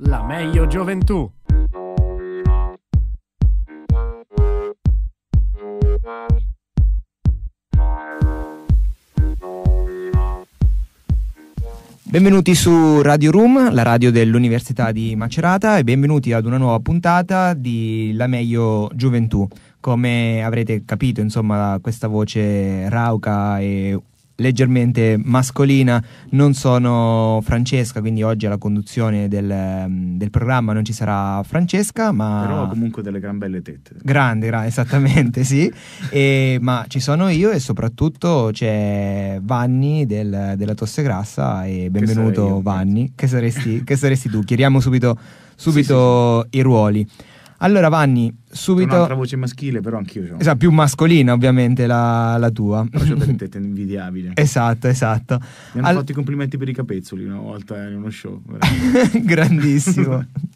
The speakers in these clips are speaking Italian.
La meglio gioventù. Benvenuti su Radio Room, la radio dell'Università di Macerata e benvenuti ad una nuova puntata di La meglio gioventù. Come avrete capito, insomma, questa voce rauca e leggermente mascolina. Non sono Francesca, quindi oggi alla conduzione del, mm, del, programma non ci sarà Francesca, ma... Però comunque delle gran belle tette. Grande, gra- esattamente, sì. E, ma ci sono io e soprattutto c'è Vanni del, della Tosse Grassa e benvenuto che io, Vanni, che saresti, che saresti, tu. Chiariamo subito, subito sì, sì. i ruoli. Allora, Vanni, subito. Un'altra voce maschile, però anch'io. Diciamo. Esatto, più mascolina, ovviamente, la, la tua. Però c'ho delle tette esatto, esatto. Mi hanno All... fatto i complimenti per i capezzoli una volta in uno show. Grandissimo.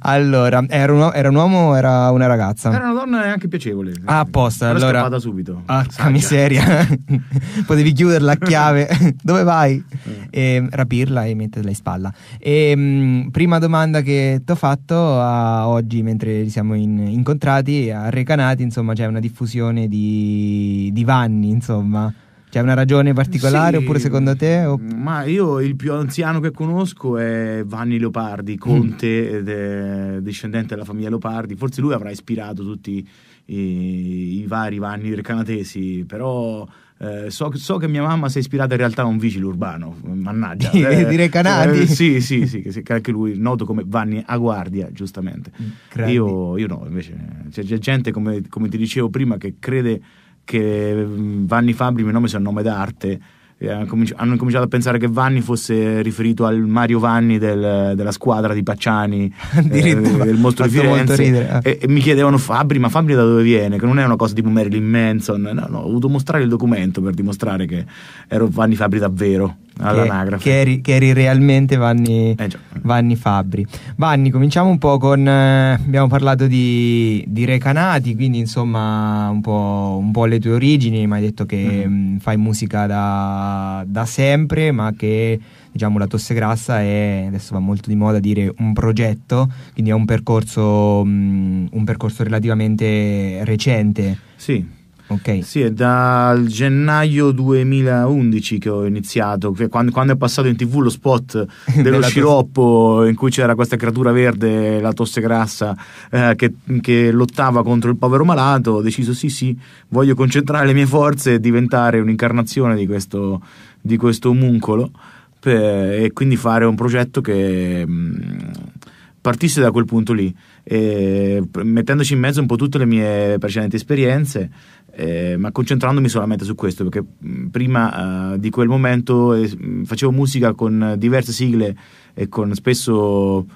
Allora, era un, era un uomo o era una ragazza? Era una donna e anche piacevole. Ah, apposta. Era allora, scappata subito. Ah, miseria. Potevi chiuderla a chiave. Dove vai? Eh. E, rapirla e metterla in spalla. E, ehm, mh, prima domanda che ti ho fatto a oggi, mentre ci siamo in, incontrati, a Recanati, insomma, c'è una diffusione di, di vanni, insomma. C'è una ragione particolare sì, oppure secondo te? Opp- mm, ma io il più anziano che conosco è Vanni Leopardi, conte mm. de- discendente della famiglia Leopardi. Forse lui avrà ispirato tutti i, i vari Vanni canatesi, però eh, so, so, che mia mamma si è ispirata in realtà a un vigile urbano, mannaggia. eh, Direi Canadi. Eh, sì, sì, sì, sì, anche lui noto come Vanni a guardia, giustamente. Io, io, no, invece c'è gente, come, come ti dicevo prima, che crede che mm, Vanni Fabri, mio nome sia un nome d'arte, hanno cominciato a pensare che Vanni fosse riferito al Mario Vanni del, della squadra di Pacciani eh, del mostro di Firenze ah. e, e, mi chiedevano Fabri ma Fabri da dove viene che non è una cosa tipo Marilyn Manson no, no, ho dovuto mostrare il documento per dimostrare che ero Vanni Fabri davvero all'anagrafe che, che, eri, che eri realmente Vanni eh già Vanni Fabbri. Vanni, cominciamo un po' con... Eh, abbiamo parlato di, di, Recanati, quindi insomma un po', un po', le tue origini, mi hai detto che mm-hmm. mm. mh, fai musica da, da sempre, ma che diciamo la tosse grassa è adesso va molto di moda dire un progetto quindi è un percorso, um, un percorso relativamente recente sì Okay. Sì, è dal gennaio 2011 che ho iniziato, quando, quando è passato in tv lo spot dello sciroppo tos- in cui c'era questa creatura verde, la tosse grassa, eh, che, che, lottava contro il povero malato, ho deciso sì sì, voglio concentrare le mie forze e diventare un'incarnazione di questo, di questo omuncolo per, e quindi fare un progetto che... Mh, mm, partisse da quel punto lì, mettendoci in mezzo un po' tutte le mie precedenti esperienze eh, ma concentrandomi solamente su questo, perché prima eh, di quel momento eh, facevo musica con diverse sigle e con spesso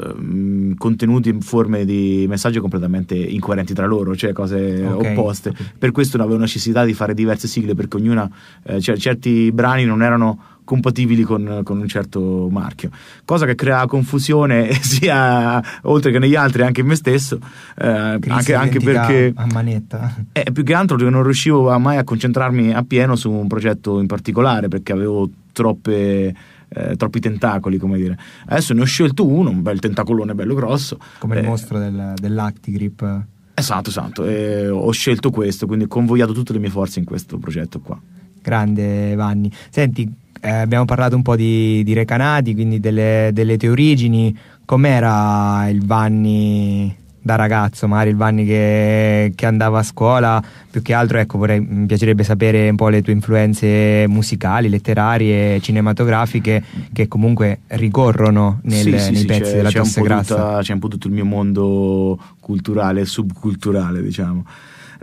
Ehm, contenuti in forme di messaggi completamente incoerenti tra loro, cioè cose okay. opposte. Per questo avevo necessità di fare diverse sigle perché ognuna, eh, cioè, certi brani non erano compatibili con, con, un certo marchio, cosa che crea confusione sia oltre che negli altri, anche in me stesso, eh, anche, anche, perché a manetta. Eh, più che altro non riuscivo mai a concentrarmi appieno su un progetto in particolare perché avevo troppe eh, troppi tentacoli, come dire. Adesso ne ho scelto uno, un bel tentacolone bello grosso. Come eh, il mostro del, dell'Actigrip. Esatto, esatto. E eh, ho scelto questo, quindi ho convogliato tutte le mie forze in questo progetto qua. Grande Vanni. Senti, eh, abbiamo parlato un po' di, di Recanati, quindi delle, delle tue origini. Com'era il Vanni da ragazzo, magari il Vanni che, che, andava a scuola, più che altro ecco, vorrei, mi piacerebbe sapere un po' le tue influenze musicali, letterarie, cinematografiche che comunque ricorrono nel, sì, nei sì, pezzi della c'è tua grassa. Tutta, c'è un po' tutto il mio mondo culturale, subculturale diciamo.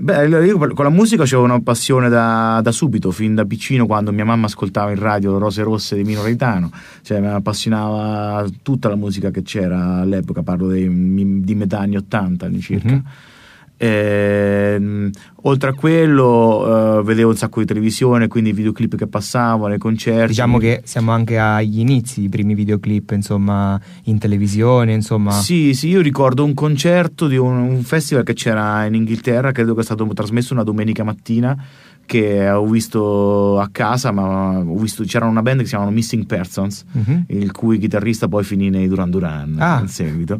Beh, io con la musica avevo una passione da, da, subito, fin da piccino, quando mia mamma ascoltava in radio Rose Rosse di Minoritano, cioè mi appassionava tutta la musica che c'era all'epoca, parlo dei, di metà anni 80 all'incirca. Mm-hmm Ehm, oltre a quello, eh, vedevo un sacco di televisione, quindi i videoclip che passavano, i concerti. Diciamo che siamo anche agli inizi, i primi videoclip, insomma, in televisione, insomma. Sì, sì, io ricordo un concerto di un, un festival che c'era in Inghilterra, credo che sia stato trasmesso una domenica mattina che ho visto a casa, ma visto, c'era una band che si chiamava Missing Persons, mm-hmm. il cui chitarrista poi finì nei Duran Duran ah. in seguito.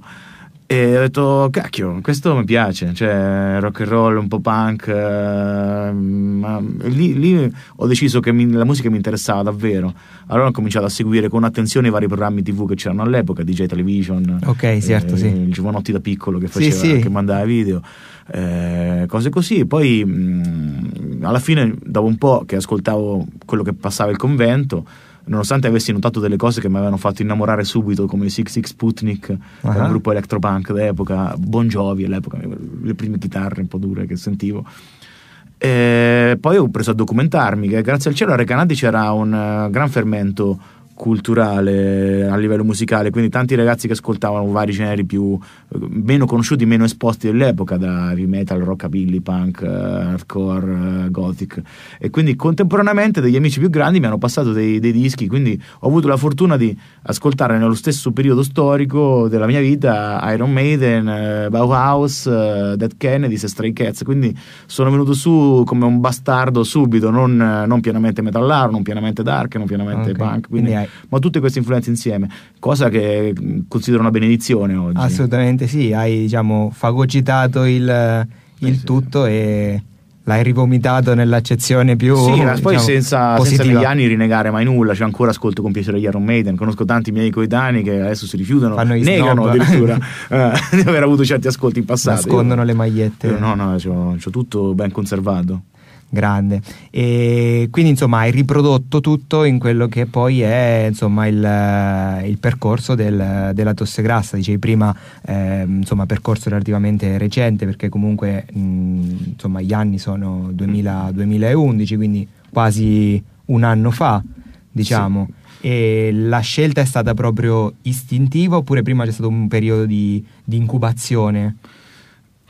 E ho detto, cacchio, questo mi piace, cioè rock and roll, un po' punk. Eh, ma lì, lì, ho deciso che mi, la musica mi interessava davvero. Allora ho cominciato a seguire con attenzione i vari programmi TV che c'erano all'epoca, DJ Television, ok, eh, certo, sì. il Giovanotti da piccolo che faceva, sì, sì. che mandava video, eh, cose così. Poi mh, mm, alla fine, dopo un po' che ascoltavo quello che passava il convento, nonostante avessi notato delle cose che mi avevano fatto innamorare subito, come i Six Six Putnik, uh-huh. un ah. gruppo electropunk d'epoca, Bon Jovi all'epoca, le prime chitarre un po' dure che sentivo. E eh, poi ho preso a documentarmi, che grazie al cielo a Recanati c'era un eh, gran fermento culturale a livello musicale, quindi tanti ragazzi che ascoltavano vari generi più eh, meno conosciuti, meno esposti dell'epoca, da heavy metal, rockabilly, punk, eh, hardcore, eh, gothic. E quindi contemporaneamente degli amici più grandi mi hanno passato dei, dei dischi, quindi ho avuto la fortuna di ascoltare nello stesso periodo storico della mia vita Iron Maiden, Bauhaus, Dead Kennedy, e Stray Cats, quindi sono venuto su come un bastardo subito, non, non pienamente metallaro, non pienamente dark, non pienamente okay. punk. Quindi, quindi hai ma tutte queste influenze insieme, cosa che mm, considero una benedizione oggi. Assolutamente sì, hai diciamo fagocitato il, eh il sì, tutto sì. e l'hai rivomitato nell'accezione più sì, diciamo, poi senza, senza negli anni rinegare mai nulla cioè ancora ascolto con piacere gli Iron Maiden conosco tanti miei coetanei che adesso si rifiutano Fanno negano addirittura eh, di aver avuto certi ascolti in passato nascondono io, le magliette no no cioè, ho tutto ben conservato grande. E quindi insomma hai riprodotto tutto in quello che poi è insomma, il, il percorso del, della grassa, dicevi prima, eh, insomma percorso relativamente recente perché comunque mh, insomma, gli anni sono 2000, 2011, quindi quasi un anno fa diciamo. Sì. E la scelta è stata proprio istintiva oppure prima c'è stato un periodo di, di incubazione?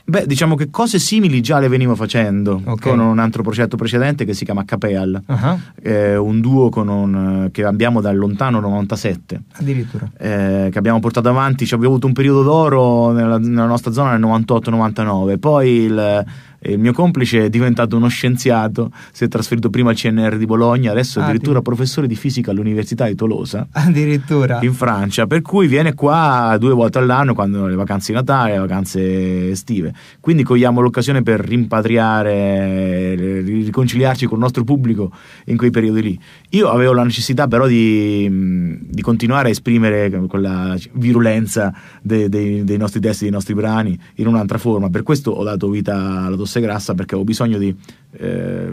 Beh, diciamo che cose simili già le venivo facendo okay. con un altro progetto precedente che si chiama Capel, uh-huh. un duo un, eh, che abbiamo dal lontano 97. Addirittura. Eh, che abbiamo portato avanti, cioè abbiamo avuto un periodo d'oro nella, nella nostra zona nel 98-99, poi il il mio complice è diventato uno scienziato, si è trasferito prima al CNR di Bologna, adesso ah, addirittura sì. professore di fisica all'Università di Tolosa. Addirittura. In Francia, per cui viene qua due volte all'anno quando le vacanze di Natale, le vacanze estive. Quindi cogliamo l'occasione per rimpatriare, riconciliarci con il nostro pubblico in quei periodi lì. Io avevo la necessità però di, di continuare a esprimere quella virulenza dei, dei, dei nostri testi, dei nostri brani in un'altra forma, per questo ho dato vita alla tua massa grassa perché avevo bisogno di eh,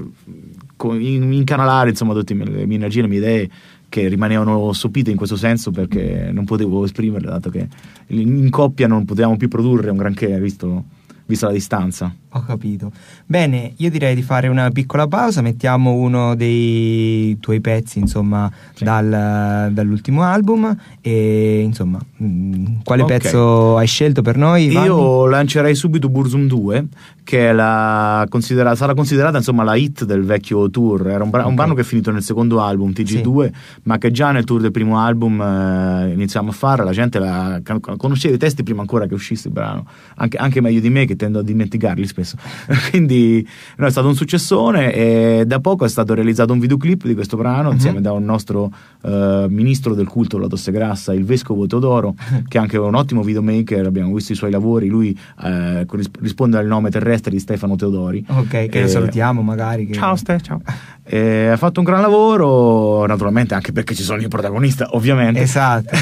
incanalare insomma tutte le mie energie, le mie idee che rimanevano sopite in questo senso perché non potevo esprimerle dato che in coppia non potevamo più produrre un granché visto, visto la distanza. Ho capito. Bene, io direi di fare una piccola pausa, mettiamo uno dei tuoi pezzi, insomma, sì. dal, dall'ultimo album e insomma, mh, mm, quale okay. pezzo hai scelto per noi? Io lancerei subito Burzum 2, che la considera- sarà considerata insomma la hit del vecchio tour, era un, bra- okay. un brano che è finito nel secondo album TG2, sì. ma che già nel tour del primo album eh, iniziamo a fare, la gente la, conosceva i testi prima ancora che uscisse il brano, anche, anche meglio di me che tendo a dimenticarli spesso. Quindi no, è stato un successone e da poco è stato realizzato un videoclip di questo brano uh-huh. insieme da un nostro uh, ministro del culto della Tosse Grassa, il vescovo Teodoro, che è anche un ottimo videomaker, abbiamo visto i suoi lavori, lui uh, risponde al nome terrestre di Stefano Teodori. Ok, che e... Eh, salutiamo magari. Che... Ciao Ste, ciao. E ha fatto un gran lavoro, naturalmente anche perché ci sono io protagonista, ovviamente. Esatto.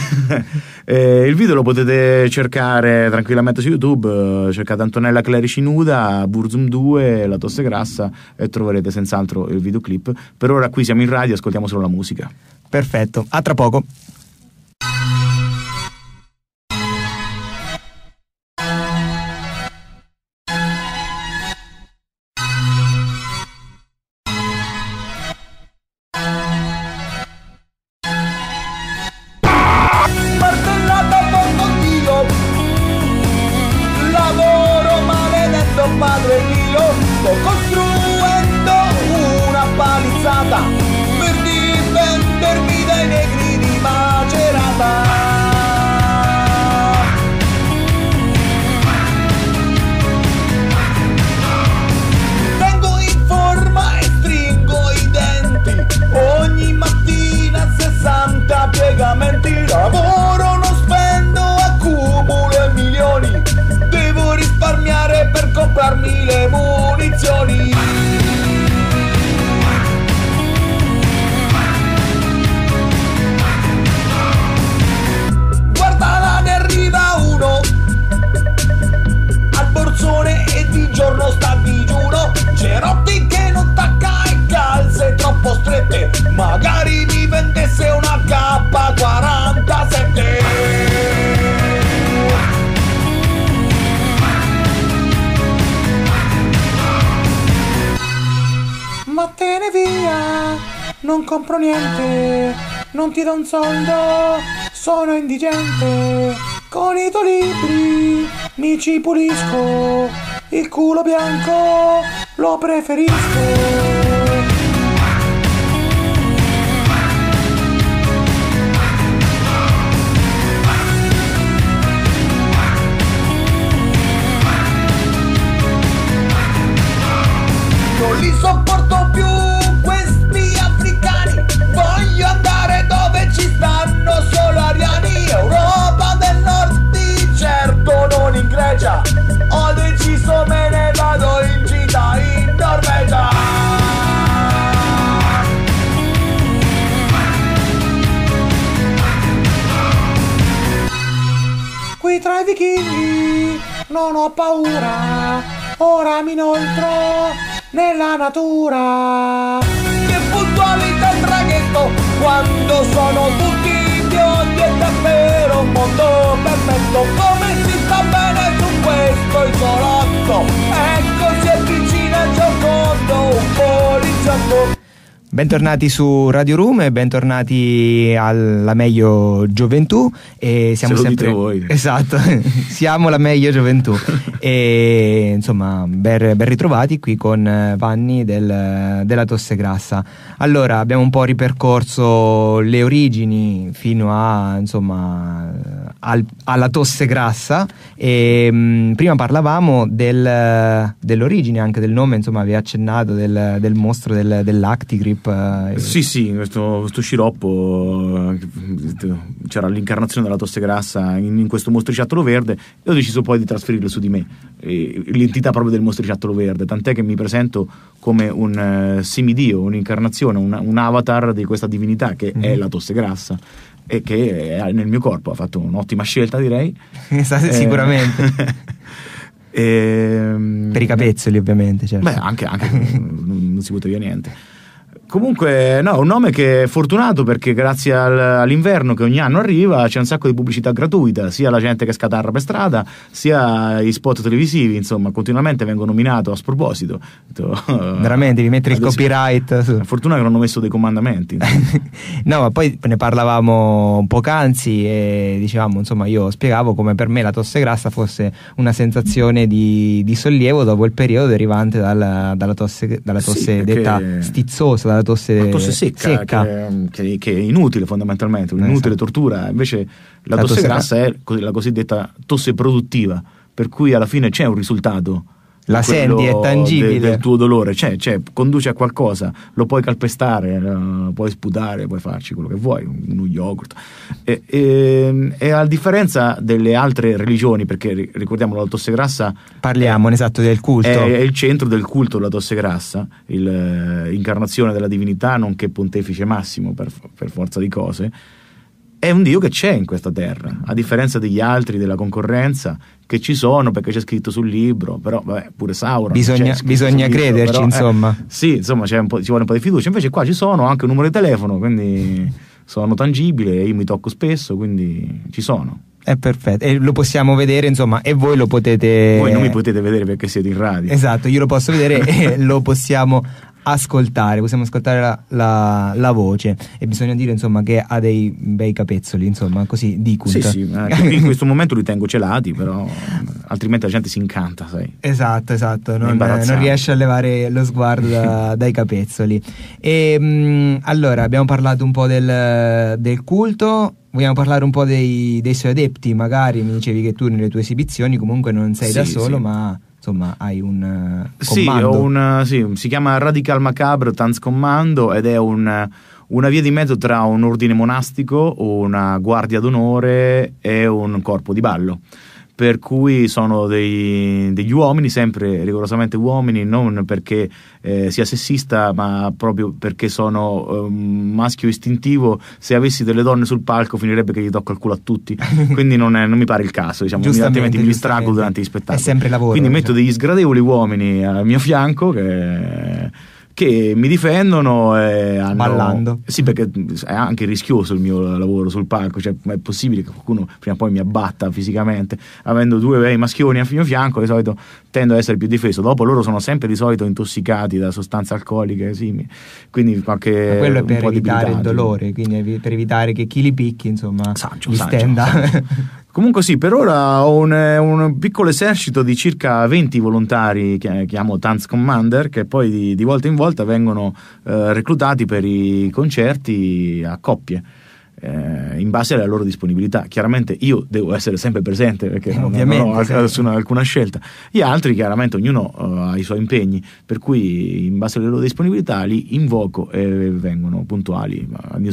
il video lo potete cercare tranquillamente su YouTube, cercate Antonella Clerici nuda a Burzum 2, La tosse grassa e troverete senz'altro il videoclip. Per ora qui siamo in radio, ascoltiamo solo la musica. Perfetto, a tra poco. Non compro niente, non ti do un soldo, sono indigente. Con i tuoi libri mi ci pulisco, il culo bianco lo preferisco. li sopporto non ho paura, ora mi inoltro nella natura. Che puntualità il traghetto, quando sono tutti idioti è davvero un mondo perfetto, come si sta bene su questo isolotto, ecco si avvicina Giocondo, un poliziotto Bentornati su Radio Room e bentornati alla meglio gioventù. E siamo Se sempre... voi. Esatto, siamo la meglio gioventù. e insomma, ben, ben, ritrovati qui con Vanni del, della Tosse Grassa. Allora, abbiamo un po' ripercorso le origini fino a, insomma, al, alla Tosse Grassa. E, mh, mm, prima parlavamo del, dell'origine anche del nome, insomma, vi accennato del, del mostro del, dell'Actigrip pop. Eh. Sì, sì, questo, questo sciroppo, c'era l'incarnazione della tosse grassa in, in, questo mostriciattolo verde e ho deciso poi di trasferirlo su di me, e, l'entità proprio del mostriciattolo verde, tant'è che mi presento come un uh, semidio, un'incarnazione, un, un, avatar di questa divinità che mm-hmm. è la tosse grassa e che è nel mio corpo ha fatto un'ottima scelta direi. Sicuramente. E... Ehm, per i capezzoli, ovviamente. Certo. Beh, anche, anche non si poteva niente. Comunque, no, un nome che è fortunato perché grazie al, all'inverno che ogni anno arriva c'è un sacco di pubblicità gratuita, sia la gente che scatarra per strada, sia i spot televisivi, insomma, continuamente vengo nominato a sproposito. Veramente, devi mettere il copyright. Fortuna che non hanno messo dei comandamenti. no, ma poi ne parlavamo poc'anzi e dicevamo, insomma, io spiegavo come per me la tosse grassa fosse una sensazione di, di sollievo dopo il periodo derivante dalla, dalla tosse, dalla tosse sì, detta perché... stizzosa, la tosse, la tosse secca, secca. Che, che, che, è inutile fondamentalmente, un'inutile esatto. tortura. Invece la, la tosse, tosse grassa è la cosiddetta tosse produttiva, per cui alla fine c'è un risultato la senti, è tangibile. Del, del tuo dolore, cioè, cioè, conduce a qualcosa, lo puoi calpestare, lo eh, puoi sputare, puoi farci quello che vuoi, uno yogurt. E, e, e a differenza delle altre religioni, perché ricordiamo la tosse grassa... Parliamo, è, esatto, del culto. È, è, il centro del culto la tosse grassa, l'incarnazione eh, della divinità, nonché pontefice massimo per, per forza di cose è un Dio che c'è in questa terra, a differenza degli altri, della concorrenza, che ci sono perché c'è scritto sul libro, però vabbè, pure Sauron. Bisogna, bisogna crederci, però, eh, insomma. Eh, sì, insomma, po', ci vuole un po' di fiducia. Invece qua ci sono anche un numero di telefono, quindi sono tangibili, io mi tocco spesso, quindi ci sono. È perfetto, e lo possiamo vedere, insomma, e voi lo potete. Voi non mi potete vedere perché siete in radio. Esatto, io lo posso vedere e lo possiamo ascoltare, possiamo ascoltare la, la, la, voce e bisogna dire insomma che ha dei bei capezzoli, insomma, così di cult. Sì, sì, in questo momento li tengo celati, però altrimenti la gente si incanta, sai. Esatto, esatto, non, non riesce a levare lo sguardo da, dai capezzoli. E ehm, mh, allora abbiamo parlato un po' del, del culto vogliamo parlare un po' dei, dei, suoi adepti, magari mi dicevi che tu nelle tue esibizioni comunque non sei sì, da solo, sì. ma insomma hai un comando. Eh, sì, un, eh, sì, si chiama Radical Macabre Tanz Commando ed è un, una via di mezzo tra un ordine monastico, una guardia d'onore e un corpo di ballo per cui sono dei, degli uomini, sempre rigorosamente uomini, non perché eh, sia sessista, ma proprio perché sono eh, maschio istintivo. Se avessi delle donne sul palco finirebbe che gli tocco il culo a tutti, quindi non, è, non mi pare il caso, diciamo, altrimenti mi distraggo durante gli spettacoli. È sempre lavoro. Quindi diciamo. metto degli sgradevoli uomini al mio fianco che che mi difendono e hanno... ballando. Sì, perché è anche rischioso il mio lavoro sul palco, cioè è possibile che qualcuno prima o poi mi abbatta fisicamente, avendo due bei maschioni a mio fianco, di solito tendo ad essere più difeso. Dopo loro sono sempre di solito intossicati da sostanze alcoliche simili, quindi qualche Ma quello è per evitare il dolore, quindi per evitare che chi li picchi, insomma, saggio, li saggio, stenda. Saggio. Comunque sì, per ora ho un, un, piccolo esercito di circa 20 volontari che chiamo Tanz Commander, che poi di, di volta in volta vengono eh, reclutati per i concerti a coppie eh, in base alla loro disponibilità. Chiaramente io devo essere sempre presente perché eh, non, non ho alcuna, alcuna, scelta. Gli altri, chiaramente, ognuno uh, ha i suoi impegni, per cui in base alle loro disponibilità li invoco e vengono puntuali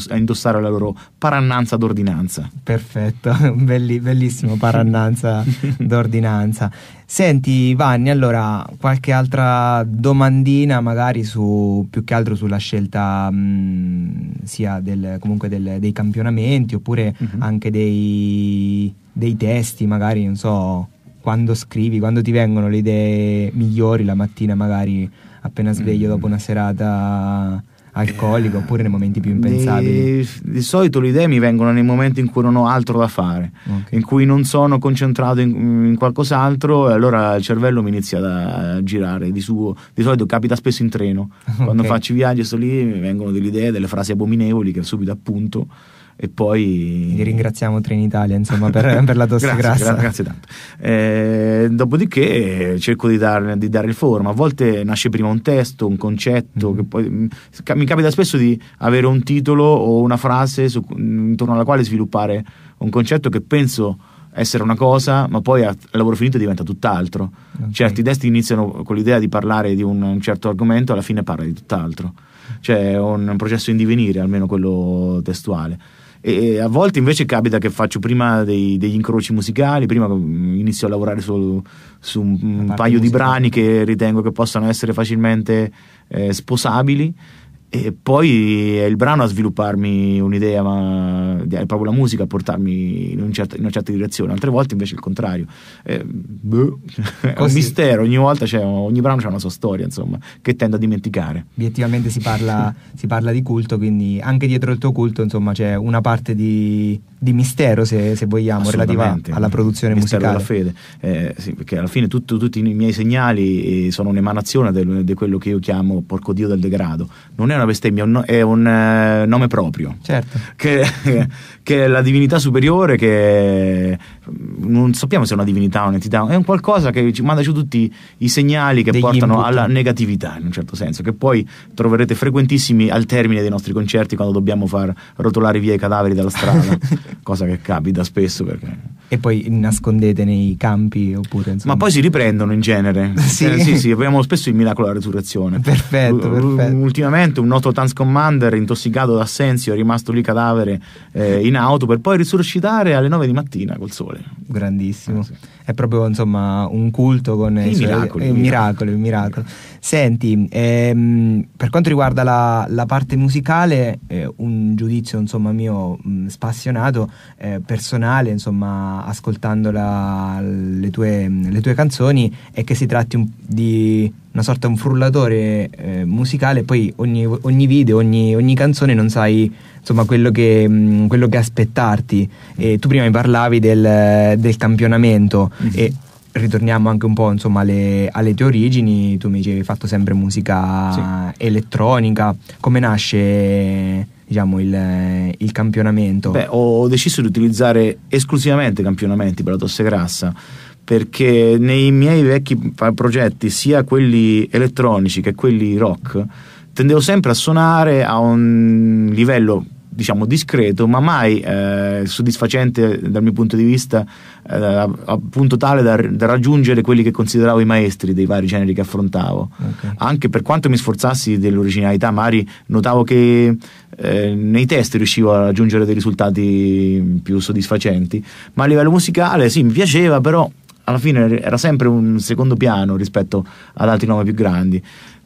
a indossare la loro parannanza d'ordinanza. Perfetto, Belli, bellissimo parannanza d'ordinanza. Senti Vanni, allora qualche altra domandina magari su, più che altro sulla scelta mh, mm, sia del, comunque del, dei campionamenti oppure mm-hmm. anche dei, dei testi magari, non so, quando scrivi, quando ti vengono le idee migliori la mattina magari appena sveglio mm-hmm. dopo una serata alcolico oppure nei momenti più impensabili? Di, di, solito le idee mi vengono nei momenti in cui non ho altro da fare, okay. in cui non sono concentrato in, in, qualcos'altro e allora il cervello mi inizia a girare di suo. Di solito capita spesso in treno, okay. quando faccio viaggi sto lì mi vengono delle idee, delle frasi abominevoli che subito appunto e poi... Vi ringraziamo Trenitalia insomma per, per la tosse grazie, gra- grazie tanto. Eh, dopodiché cerco di, dar, di dare forma, a volte nasce prima un testo, un concetto, mm. che poi, mi, mm, mi capita spesso di avere un titolo o una frase su, intorno alla quale sviluppare un concetto che penso essere una cosa, ma poi al lavoro finito diventa tutt'altro. Okay. Certi testi iniziano con l'idea di parlare di un, un certo argomento, alla fine parla di tutt'altro. Cioè è un, un processo in divenire, almeno quello testuale. E a volte invece capita che faccio prima dei, degli incroci musicali, prima mm, inizio a lavorare su, su un, paio musicale. di brani che ritengo che possano essere facilmente eh, sposabili e poi è il brano a svilupparmi un'idea, ma è proprio la musica a portarmi in, un certo, in una certa direzione, altre volte invece il contrario. Eh, boh, è un mistero, ogni volta c'è, ogni brano ha una sua storia, insomma, che tendo a dimenticare. Obiettivamente si parla, si parla di culto, quindi anche dietro il tuo culto, insomma, c'è una parte di di mistero, se, se vogliamo, relativa alla produzione mistero musicale. della fede, eh, sì, perché alla fine tutto, tutti i miei segnali eh, sono un'emanazione di quello che io chiamo porco dio del degrado. Non è una bestemmia, è un eh, nome proprio. Certo. Che, che, è la divinità superiore, che mm, non sappiamo se è una divinità o un'entità, è un qualcosa che ci manda giù tutti i segnali che portano input. alla negatività, in un certo senso, che poi troverete frequentissimi al termine dei nostri concerti quando dobbiamo far rotolare via i cadaveri dalla strada. cosa che capita spesso perché e poi nascondete nei campi oppure insomma. ma poi si riprendono in genere sì. Eh, sì, sì abbiamo spesso il miracolo della resurrezione perfetto, perfetto. ultimamente un noto Tans Commander intossicato da Sensio è rimasto lì cadavere eh, in auto per poi risuscitare alle 9 di mattina col sole grandissimo ah, sì. è proprio insomma un culto con i miracoli, suoi, eh, miracolo, miracolo, miracolo. senti ehm, per quanto riguarda la, la parte musicale eh, un giudizio insomma mio mh, mm, spassionato eh, personale insomma ascoltando la, le, tue, le, tue, canzoni è che si tratti un, di una sorta di un frullatore eh, musicale, poi ogni, ogni video, ogni, ogni, canzone non sai insomma quello che, mh, mm, quello che aspettarti. E tu prima mi parlavi del, del campionamento mm-hmm. e ritorniamo anche un po' insomma, alle, alle, tue origini, tu mi dicevi hai fatto sempre musica sì. elettronica, come nasce diciamo, il, il, campionamento. Beh, ho deciso di utilizzare esclusivamente campionamenti per la tosse grassa perché nei miei vecchi progetti, sia quelli elettronici che quelli rock, tendevo sempre a suonare a un livello diciamo discreto ma mai eh, soddisfacente dal mio punto di vista eh, a, tale da, da, raggiungere quelli che consideravo i maestri dei vari generi che affrontavo. Okay. Anche per quanto mi sforzassi dell'originalità, magari notavo che eh, nei test riuscivo a raggiungere dei risultati più soddisfacenti, ma a livello musicale sì, mi piaceva, però alla fine era sempre un secondo piano rispetto ad altri nomi più grandi.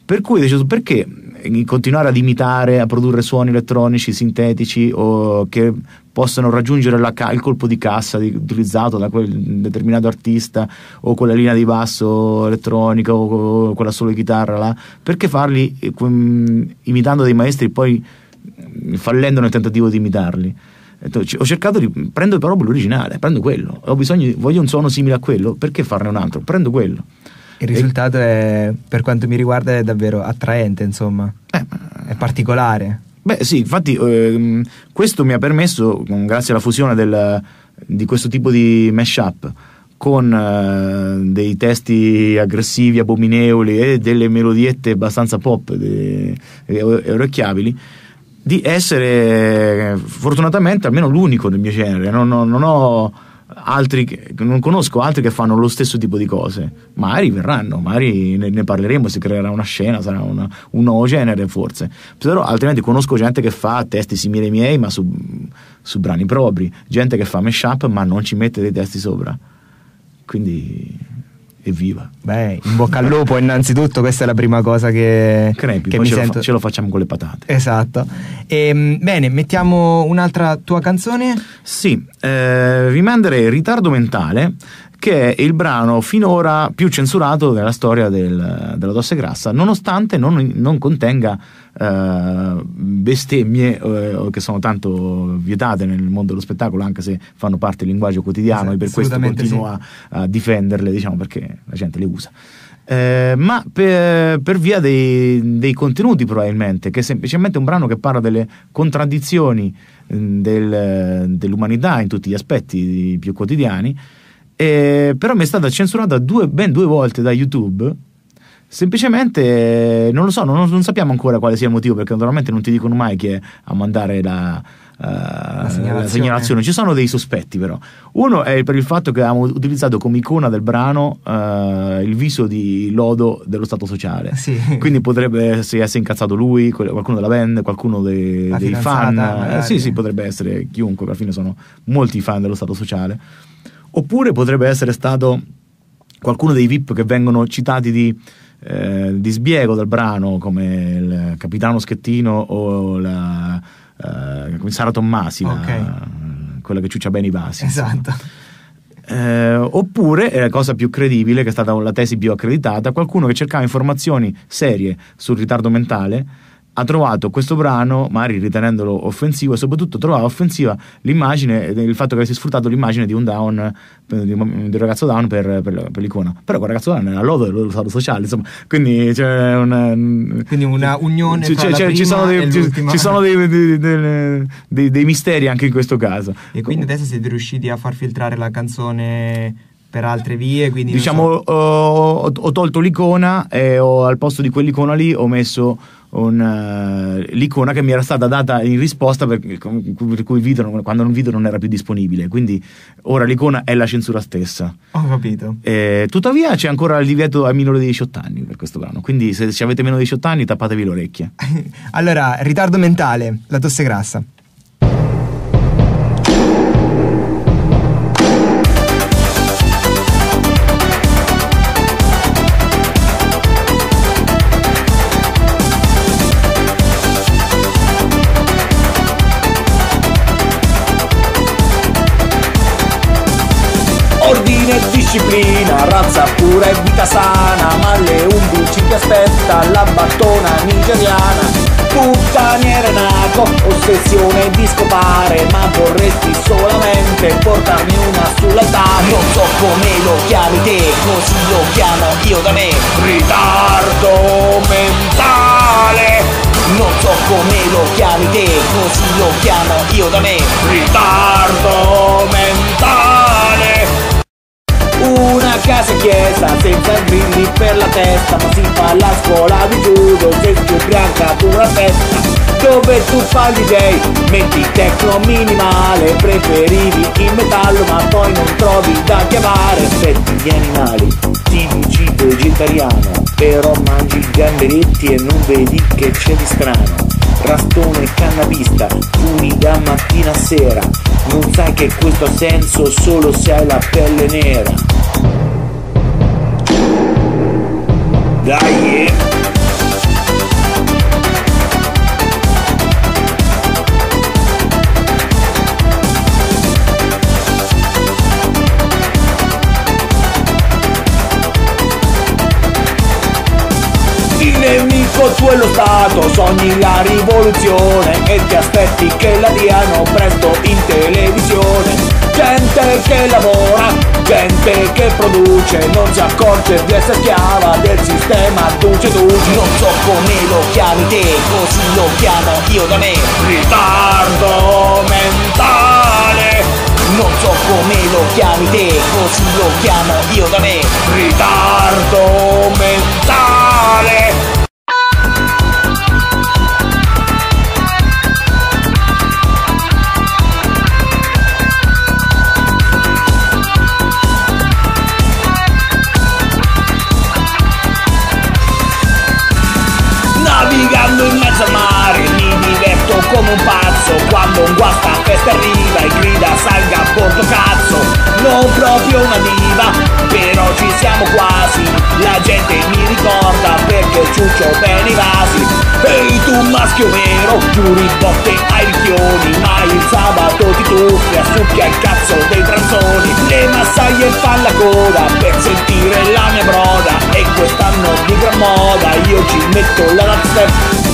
Per cui ho deciso perché mm, continuare ad imitare, a produrre suoni elettronici sintetici o che possano raggiungere ca- il colpo di cassa di- utilizzato da quel determinato artista o quella linea di basso elettronica o, o quella solo chitarra là. perché farli eh, imitando dei maestri e poi mm, fallendo nel tentativo di imitarli ho cercato di mm, prendo però l'originale prendo quello ho bisogno voglio un suono simile a quello perché farne un altro prendo quello il risultato è, per quanto mi riguarda, è davvero attraente, insomma. Eh, è particolare. Beh, sì, infatti, ehm, questo mi ha permesso, grazie alla fusione del, di questo tipo di mashup con eh, dei testi aggressivi, abominevoli e delle melodiette abbastanza pop e orecchiabili di essere fortunatamente almeno l'unico del mio genere non, non, non ho altri che, non conosco altri che fanno lo stesso tipo di cose. Magari verranno, magari ne, ne parleremo, si creerà una scena, sarà una, un nuovo genere forse. Però altrimenti conosco gente che fa testi simili ai miei ma su, su brani propri, gente che fa mashup ma non ci mette dei testi sopra. Quindi Evviva! Beh, in bocca al lupo innanzitutto, questa è la prima cosa che, Crepi, che mi ce sento. Lo fa, ce lo facciamo con le patate. Esatto. E, ehm, bene, mettiamo un'altra tua canzone? Sì, eh, vi manderei Ritardo Mentale, che è il brano finora più censurato della storia del, della Dosse Grassa, nonostante non, non contenga eh, bestemmie uh, che sono tanto vietate nel mondo dello spettacolo, anche se fanno parte del linguaggio quotidiano, esatto, e per questo continuo sì. a, a, difenderle, diciamo, perché la gente le usa. Eh, ma per, per via dei, dei, contenuti probabilmente, che è semplicemente un brano che parla delle contraddizioni mm, del, dell'umanità in tutti gli aspetti più quotidiani, eh, però mi è stata censurata due, ben due volte da YouTube Semplicemente non lo so, non, non, sappiamo ancora quale sia il motivo, perché naturalmente non ti dicono mai chi è a mandare la, uh, la, segnalazione. la, segnalazione. Ci sono dei sospetti, però. Uno è per il fatto che abbiamo utilizzato come icona del brano uh, il viso di Lodo dello Stato Sociale. Sì. Quindi potrebbe essere incazzato lui, qualcuno della band, qualcuno dei, dei fan. Eh, magari. sì, sì, potrebbe essere chiunque, alla fine sono molti fan dello Stato Sociale. Oppure potrebbe essere stato qualcuno dei VIP che vengono citati di eh, il disbiego del brano come il Capitano Schettino o la, eh, Sara Tommasi, okay. quella che ciuccia bene i vasi. Esatto. Eh, oppure, la eh, cosa più credibile, che è stata la tesi più accreditata, qualcuno che cercava informazioni serie sul ritardo mentale ha trovato questo brano, magari ritenendolo offensivo, e soprattutto trovava offensiva l'immagine, il fatto che avesse sfruttato l'immagine di un down, di un, ragazzo down per, per, per l'icona. Però quel ragazzo down era l'over, dello stato sociale, insomma, quindi c'è una... Ehm, quindi una unione c- cioè, cioè, ci sono, dei, ci, ci sono dei, dei, dei, misteri anche in questo caso. E quindi adesso siete riusciti a far filtrare la canzone per altre vie. Quindi diciamo, so. ho, ho, tolto l'icona e ho, al posto di quell'icona lì ho messo un, eh, l'icona che mi era stata data in risposta per, per cui il video, quando un video non era più disponibile quindi ora l'icona è la censura stessa ho capito eh, tuttavia c'è ancora il divieto ai minori di 18 anni per questo brano quindi se avete meno di 18 anni tappatevi le orecchie allora ritardo mentale la tosse grassa ti aspetta la battona nigeriana Puttaniere naco, ossessione di scopare Ma vorresti solamente portarmi una sull'altare Non so come lo chiami te, così lo chiamo io da me Ritardo mentale Non so come lo chiami te, così lo chiamo io da me Ritardo mentale una casa chiesa senza grilli per la testa ma si fa la scuola di se gente bianca tu la testa dove tu fai DJ metti tecno minimale preferivi il metallo ma poi non trovi da chiamare aspetti gli animali ti dici vegetariano però mangi gamberetti e non vedi che c'è di strano Rastone cannabista, fumi da mattina a sera, non sai che questo ha senso solo se hai la pelle nera. Dai! Yeah. col ecco suelo stato sogni la rivoluzione e ti aspetti che la diano presto in televisione gente che lavora, gente che produce, non si accorge di essere schiava del sistema duce duce. Non so come lo chiami te, così lo chiamo io da me. Ritardo mentale. Non so come lo chiami te, così lo chiamo io da me. Ritardo mentale. come un pazzo Quando un guasta a festa arriva e grida salga porco cazzo Non proprio una diva, però ci siamo quasi La gente mi ricorda perché ciuccio bene i vasi Ehi tu maschio vero, giuri botte ai ricchioni Ma il sabato ti tuffi a succhia il cazzo dei transoni Le massaie fan la coda per sentire la mia broda E quest'anno di gran moda io ci metto la dubstep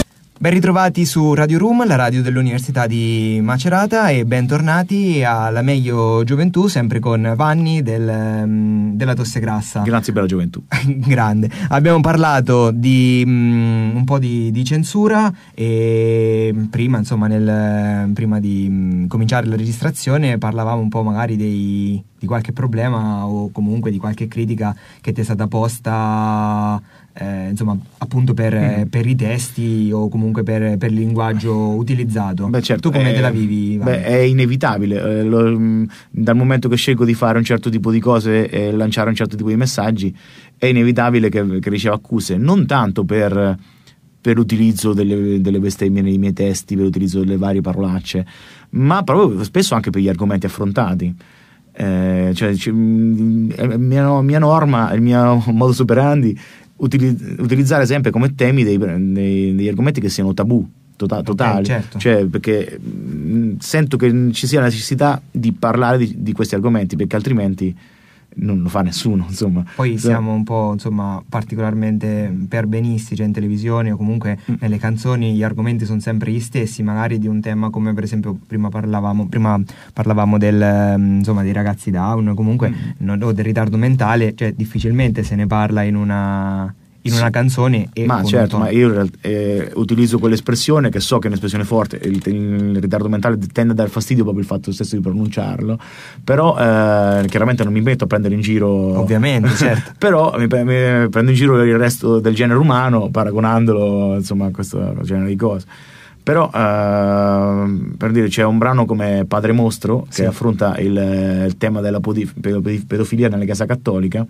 Ben ritrovati su Radio Room, la radio dell'Università di Macerata e bentornati alla Meglio Gioventù, sempre con Vanni del, mm, della Tosse Grassa. Grazie per la gioventù. Grande. Abbiamo parlato di um, un po' di, di, censura e prima, insomma, nel, prima di um, cominciare la registrazione parlavamo un po' magari dei, di qualche problema o comunque di qualche critica che ti è stata posta eh, insomma, appunto per, mm. Eh, per, i testi o comunque per, per il linguaggio utilizzato. Beh, certo, tu come è, te la vivi? Beh, è inevitabile. Eh, lo, mm, dal momento che scelgo di fare un certo tipo di cose e lanciare un certo tipo di messaggi, è inevitabile che, che riceva accuse, non tanto per, per l'utilizzo delle, delle, bestemmie nei miei testi, per l'utilizzo delle varie parolacce, ma proprio spesso anche per gli argomenti affrontati. Eh, cioè, c- mm, mia, mia norma, il mio modus operandi utili- utilizzare sempre come temi dei, dei, degli argomenti che siano tabù tota- totali, okay, certo. cioè, perché mh, sento che ci sia la necessità di parlare di, di questi argomenti perché altrimenti non lo fa nessuno, insomma. Poi siamo un po', insomma, particolarmente perbenisti, cioè in televisione o comunque mm. nelle canzoni gli argomenti sono sempre gli stessi, magari di un tema come per esempio prima parlavamo, prima parlavamo del, mm, insomma, dei ragazzi down, comunque mm. no, o del ritardo mentale, cioè difficilmente se ne parla in una in una canzone. E ma certo, ma io realtà, eh, utilizzo quell'espressione che so che è un'espressione forte, il, il, ritardo mentale tende a dare fastidio proprio il fatto stesso di pronunciarlo, però eh, chiaramente non mi metto a prendere in giro... Ovviamente, certo. però mi, mi, prendo in giro il resto del genere umano paragonandolo insomma, a questo genere di cose. Però eh, per dire c'è un brano come Padre Mostro che sì. affronta il, il tema della pedofilia nella Chiesa Cattolica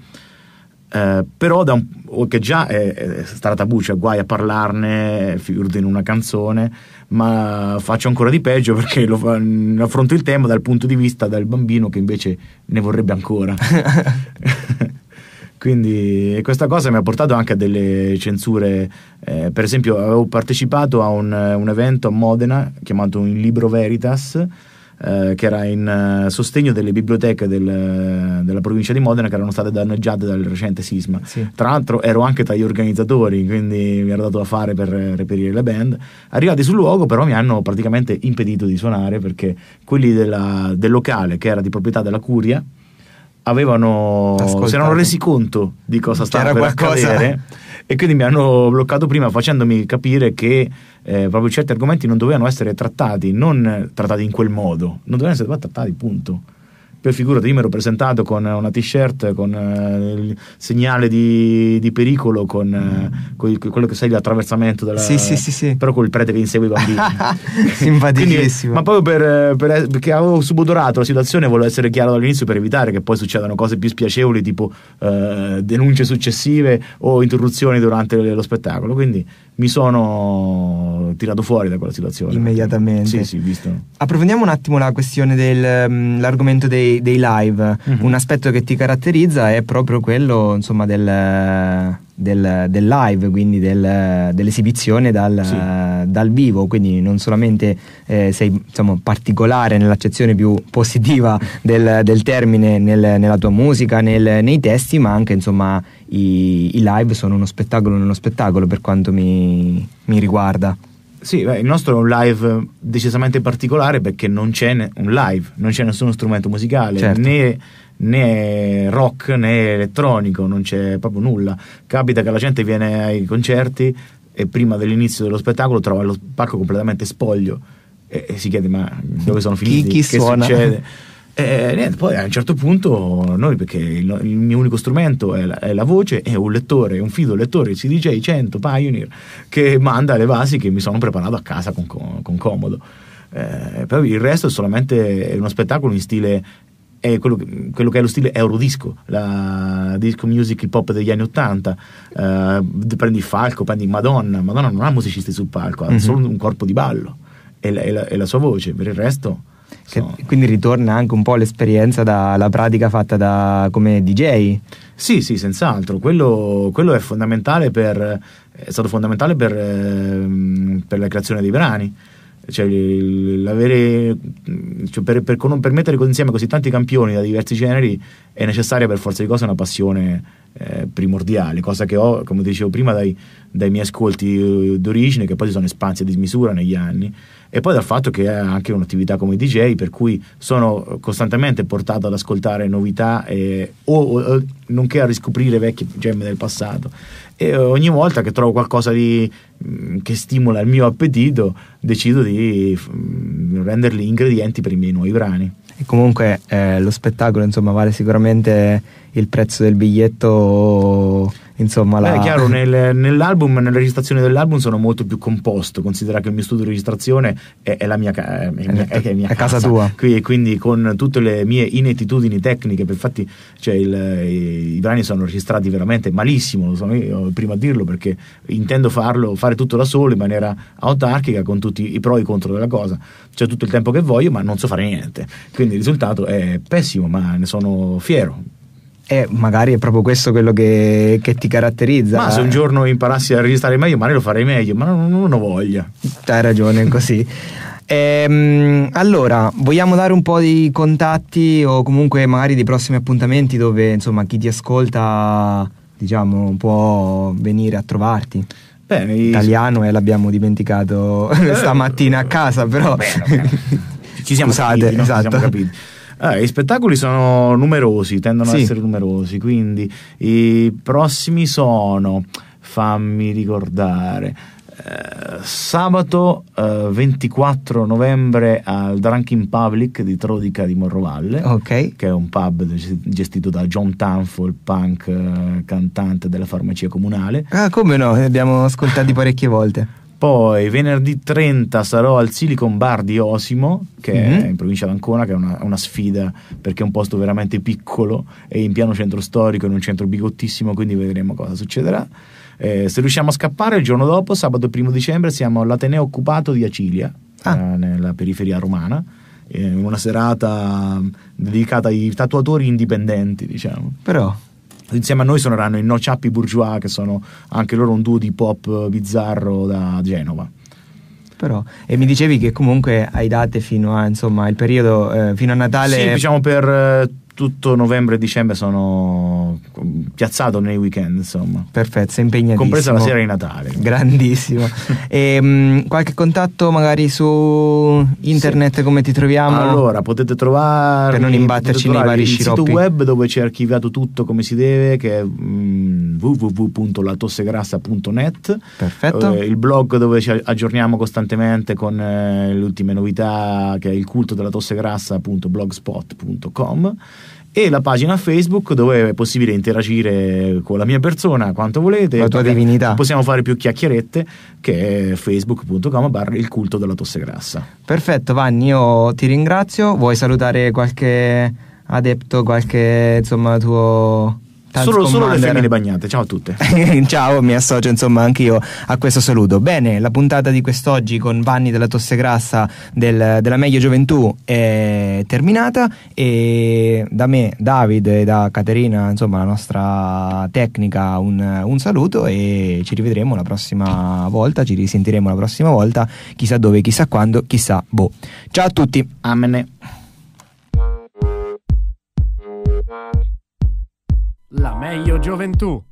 eh, però da un, che già è, è stata tabù, cioè guai a parlarne, figurati in una canzone, ma faccio ancora di peggio perché lo, affronto il tema dal punto di vista del bambino che invece ne vorrebbe ancora. Quindi questa cosa mi ha portato anche a delle censure, eh, per esempio avevo partecipato a un, un evento a Modena chiamato In Libro Veritas, eh, che era in uh, sostegno delle biblioteche del, della provincia di Modena che erano state danneggiate dal recente sisma. Sì. Tra l'altro ero anche tra gli organizzatori, quindi mi ero dato da fare per reperire le band. Arrivati sul luogo però mi hanno praticamente impedito di suonare perché quelli della, del locale che era di proprietà della curia avevano si erano resi conto di cosa stava per qualcosa. accadere e quindi mi hanno bloccato prima facendomi capire che eh, proprio certi argomenti non dovevano essere trattati, non trattati in quel modo, non dovevano essere trattati, punto. Poi figurati, io mi ero presentato con una t-shirt con eh, il segnale di, di pericolo, con, eh, con, quello che sai l'attraversamento della... Sì, sì, sì, sì. Però col prete che insegue i bambini. Simpaticissimo. Quindi, ma proprio per, eh, per, perché avevo subodorato la situazione, volevo essere chiaro dall'inizio per evitare che poi succedano cose più spiacevoli, tipo eh, denunce successive o interruzioni durante lo spettacolo. Quindi mi sono tirato fuori da quella situazione. Immediatamente. Sì, sì, visto. Approfondiamo un attimo la questione dell'argomento mm, dei, dei, live. Mm-hmm. Un aspetto che ti caratterizza è proprio quello, insomma, del, del, del live, quindi del, dell'esibizione dal, sì. dal, vivo. Quindi non solamente eh, sei insomma, particolare nell'accezione più positiva del, termine nel, nella tua musica, nel, nei testi, ma anche insomma i, i live sono uno spettacolo nello spettacolo per quanto mi, mi riguarda. Sì, beh, il nostro è un live decisamente particolare perché non c'è ne- un live, non c'è nessuno strumento musicale, certo. né, né, rock né elettronico, non c'è proprio nulla. Capita che la gente viene ai concerti e prima dell'inizio dello spettacolo trova lo parco completamente spoglio e, e si chiede ma dove sono finiti? Chi, chi che suona? succede? E niente, poi a un certo punto noi, perché il, il mio unico strumento è la, è la, voce, è un lettore, un fido lettore il CDJ 100 Pioneer che manda le vasi che mi sono preparato a casa con, con, con comodo. Eh, poi il resto è solamente uno spettacolo in stile è quello, quello, che è lo stile Eurodisco, la disco music hip hop degli anni Ottanta. Eh, prendi Falco, prendi Madonna. Madonna non ha musicisti sul palco, ha mm-hmm. solo un corpo di ballo e la, e la, e la sua voce, per il resto che, Quindi ritorna anche un po' l'esperienza dalla pratica fatta da, come DJ. Sì, sì, senz'altro. Quello, quello è, fondamentale per, è stato fondamentale per, ehm, per la creazione dei brani. Cioè, cioè per, per, per, mettere insieme così tanti campioni da diversi generi è necessaria per forza di cose una passione eh, primordiale, cosa che ho, come dicevo prima, dai, dai miei ascolti eh, d'origine, che poi si sono espansi a dismisura negli anni e poi dal fatto che è anche un'attività come DJ per cui sono costantemente portato ad ascoltare novità e, o, o, nonché a riscoprire vecchie gemme del passato e ogni volta che trovo qualcosa di, mm, che stimola il mio appetito decido di mm, renderli ingredienti per i miei nuovi brani e comunque eh, lo spettacolo insomma vale sicuramente il prezzo del biglietto insomma la... Beh, è chiaro nel, nell'album nella registrazione dell'album sono molto più composto considera che il mio studio di registrazione è, è la mia, è mia, è, mia casa, casa, tua qui, quindi con tutte le mie inettitudini tecniche infatti cioè, il, i, i, brani sono registrati veramente malissimo lo sono io prima a dirlo perché intendo farlo fare tutto da solo in maniera autarchica con tutti i pro e i contro della cosa c'è tutto il tempo che voglio ma non so fare niente quindi il risultato è pessimo ma ne sono fiero e eh, magari è proprio questo quello che, che, ti caratterizza. Ma se un eh. giorno imparassi a registrare meglio, magari lo farei meglio, ma non, non ho voglia. Hai ragione, così. Ehm, allora, vogliamo dare un po' di contatti o comunque magari dei prossimi appuntamenti dove insomma chi ti ascolta diciamo può venire a trovarti? Bene, Italiano e eh, l'abbiamo dimenticato eh, stamattina a casa, però. Bene, bene. Ci siamo Scusate, capiti, no? esatto. Ci siamo capiti. Esatto. Eh, gli spettacoli sono numerosi, tendono sì. ad essere numerosi, quindi i prossimi sono, fammi ricordare, eh, sabato eh, 24 novembre al Drunk in Public di Trodica di Morrovalle, okay. che è un pub gestito da John Tanfo, il punk eh, cantante della farmacia comunale. Ah, come no? Abbiamo ascoltati parecchie volte. Poi venerdì 30 sarò al Silicon Bar di Osimo, che mm-hmm. è mhm. in provincia d'Ancona, che è una, una, sfida perché è un posto veramente piccolo e in piano centro storico, in un centro bigottissimo, quindi vedremo cosa succederà. Eh, se riusciamo a scappare, il giorno dopo, sabato 1 dicembre, siamo all'Ateneo occupato di Acilia, ah. eh, nella periferia romana, eh, in eh, una serata mm, dedicata ai tatuatori indipendenti, diciamo. Però Insieme a noi suoneranno i No Chappi Bourgeois, che sono anche loro un duo di pop eh, bizzarro da Genova. Però, e mi dicevi che comunque hai date fino a insomma il periodo eh, fino a Natale sì diciamo per eh, tutto novembre e dicembre sono mm, piazzato nei weekend, insomma. Perfetto, sei impegnato. Compresa la sera di Natale. Grandissimo. e, ehm, mh, qualche contatto magari su internet, sì. come ti troviamo? Allora, potete trovare... Per non imbatterci nei vari sciroppi. Il sito web dove c'è archiviato tutto come si deve, che è mm, www.latossegrassa.net. Perfetto. Eh, il blog dove ci aggiorniamo costantemente con eh, le ultime novità, che è il culto della tosse grassa.blogspot.com e la pagina Facebook dove è possibile interagire con la mia persona quanto volete. La tua divinità. Possiamo fare più chiacchierette che è facebook.com bar il culto della tosse grassa. Perfetto Vanni, io ti ringrazio. Vuoi salutare qualche adepto, qualche insomma tuo solo, solo, le femmine bagnate. Ciao a tutte. Ciao, mi associo insomma io a questo saluto. Bene, la puntata di quest'oggi con Vanni della Tossegrassa del, della Meglio Gioventù è terminata e da me, David e da Caterina, insomma la nostra tecnica, un, un saluto e ci rivedremo la prossima volta, ci risentiremo la prossima volta, chissà dove, chissà quando, chissà boh. Ciao a tutti. Amen. La meglio gioventù.